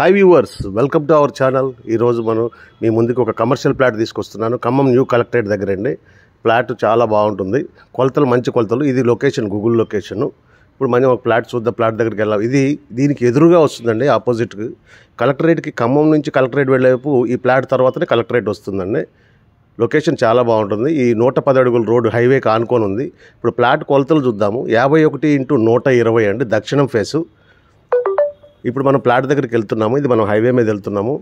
high viewers welcome to our channel ఈరోజు మనం మీ ముందుకు ఒక కమర్షియల్ ప్లాట్ తీసుకొస్తున్నాను ఖమ్మం న్యూ కలెక్టరేట్ దగ్గరండి ప్లాట్ చాలా బాగుంటుంది కొలతలు మంచి కొలతలు ఇది లొకేషన్ గూగుల్ లొకేషన్ ఇప్పుడు మనం ఒక ప్లాట్ చూద్దాం ప్లాట్ దగ్గరికి వెళ్ళాం ఇది దీనికి ఎదురుగా వస్తుందండి ఆపోజిట్ కలెక్టరేట్కి ఖమ్మం నుంచి కలెక్టరేట్ వెళ్ళేపు ఈ ప్లాట్ తర్వాతనే కలెక్టరేట్ వస్తుందండి లొకేషన్ చాలా బాగుంటుంది ఈ నూట పది అడుగుల రోడ్డు హైవేకి ఆనుకొని ఉంది ఇప్పుడు ప్లాట్ కొలతలు చూద్దాము యాభై ఒకటి ఇంటూ నూట ఇరవై అండి దక్షిణం ఫేసు ఇప్పుడు మనం ప్లాట్ దగ్గరికి వెళ్తున్నాము ఇది మనం హైవే మీద వెళ్తున్నాము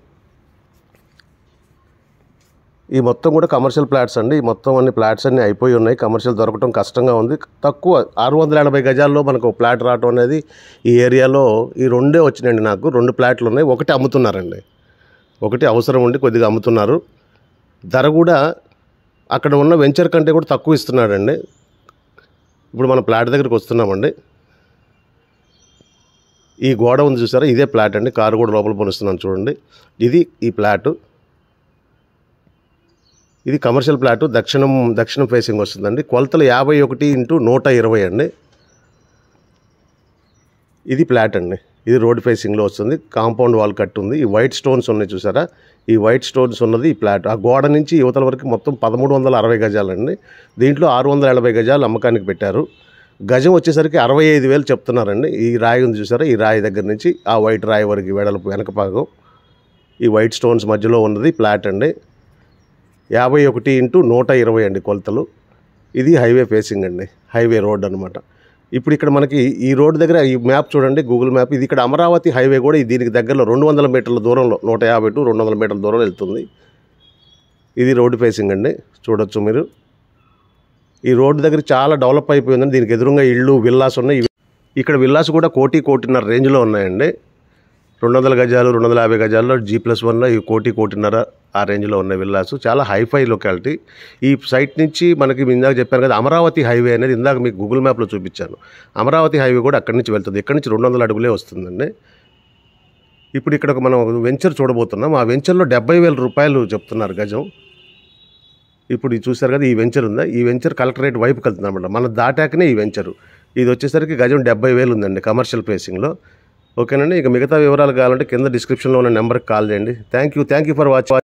ఈ మొత్తం కూడా కమర్షియల్ ప్లాట్స్ అండి ఈ మొత్తం అన్ని ప్లాట్స్ అన్నీ అయిపోయి ఉన్నాయి కమర్షియల్ దొరకటం కష్టంగా ఉంది తక్కువ ఆరు వందల ఎనభై గజాల్లో మనకు ప్లాట్ రావటం అనేది ఈ ఏరియాలో ఈ రెండే వచ్చినాయండి నాకు రెండు ప్లాట్లు ఉన్నాయి ఒకటి అమ్ముతున్నారండి ఒకటి అవసరం ఉండి కొద్దిగా అమ్ముతున్నారు ధర కూడా అక్కడ ఉన్న వెంచర్ కంటే కూడా తక్కువ ఇస్తున్నాడండి ఇప్పుడు మనం ప్లాట్ దగ్గరికి వస్తున్నామండి ఈ గోడ ఉంది చూసారా ఇదే ప్లాట్ అండి కారు కూడా లోపల పనిస్తున్నాను చూడండి ఇది ఈ ప్లాట్ ఇది కమర్షియల్ ప్లాటు దక్షిణం దక్షిణం ఫేసింగ్ వస్తుందండి కొలతలు యాభై ఒకటి ఇంటూ నూట ఇరవై అండి ఇది ప్లాట్ అండి ఇది రోడ్ ఫేసింగ్లో వస్తుంది కాంపౌండ్ వాల్ కట్ ఉంది ఈ వైట్ స్టోన్స్ ఉన్నాయి చూసారా ఈ వైట్ స్టోన్స్ ఉన్నది ఈ ప్లాట్ ఆ గోడ నుంచి యువతల వరకు మొత్తం పదమూడు వందల అరవై గజాలండి దీంట్లో ఆరు వందల గజాలు అమ్మకానికి పెట్టారు గజం వచ్చేసరికి అరవై ఐదు వేలు చెప్తున్నారండి ఈ రాయి ఉంది చూసారా ఈ రాయి దగ్గర నుంచి ఆ వైట్ రాయి వరకు వెడల్పు వెనకపాగం ఈ వైట్ స్టోన్స్ మధ్యలో ఉన్నది ప్లాట్ అండి యాభై ఒకటి ఇంటూ నూట ఇరవై అండి కొలతలు ఇది హైవే ఫేసింగ్ అండి హైవే రోడ్ అనమాట ఇప్పుడు ఇక్కడ మనకి ఈ రోడ్ దగ్గర ఈ మ్యాప్ చూడండి గూగుల్ మ్యాప్ ఇది ఇక్కడ అమరావతి హైవే కూడా దీనికి దగ్గరలో రెండు వందల మీటర్ల దూరంలో నూట యాభై టు రెండు వందల మీటర్ల దూరంలో వెళ్తుంది ఇది రోడ్డు ఫేసింగ్ అండి చూడొచ్చు మీరు ఈ రోడ్డు దగ్గర చాలా డెవలప్ అయిపోయిందని దీనికి ఎదురుగా ఇళ్ళు విల్లాస్ ఉన్నాయి ఇక్కడ విల్లాస్ కూడా కోటి కోటిన్నర రేంజ్లో ఉన్నాయండి రెండు వందల గజాలు రెండు వందల యాభై గజాల్లో జీ ప్లస్ వన్లో ఈ కోటి కోటిన్నర ఆ రేంజ్లో ఉన్న విల్లాస్ చాలా హైఫై లొకాలిటీ ఈ సైట్ నుంచి మనకి ఇందాక చెప్పాను కదా అమరావతి హైవే అనేది ఇందాక మీకు గూగుల్ మ్యాప్లో చూపించాను అమరావతి హైవే కూడా అక్కడి నుంచి వెళ్తుంది ఇక్కడ నుంచి రెండు వందల అడుగులే వస్తుందండి ఇప్పుడు ఇక్కడ మనం వెంచర్ చూడబోతున్నాం ఆ వెంచర్లో డెబ్బై వేల రూపాయలు చెప్తున్నారు గజం ఇప్పుడు చూసారు కదా ఈ వెంచర్ ఉందా ఈ వెంచర్ కలెక్టరేట్ వైపు కలుతుంది అనమాట మన దాటాకనే ఈ వెంచర్ ఇది వచ్చేసరికి గజం డెబ్బై వేలు ఉందండి కమర్షియల్ ప్లేసింగ్లో ఓకేనండి ఇక మిగతా వివరాలు కావాలంటే కింద డిస్క్రిప్షన్లో ఉన్న నెంబర్కి కాల్ చేయండి thank you thank you for watching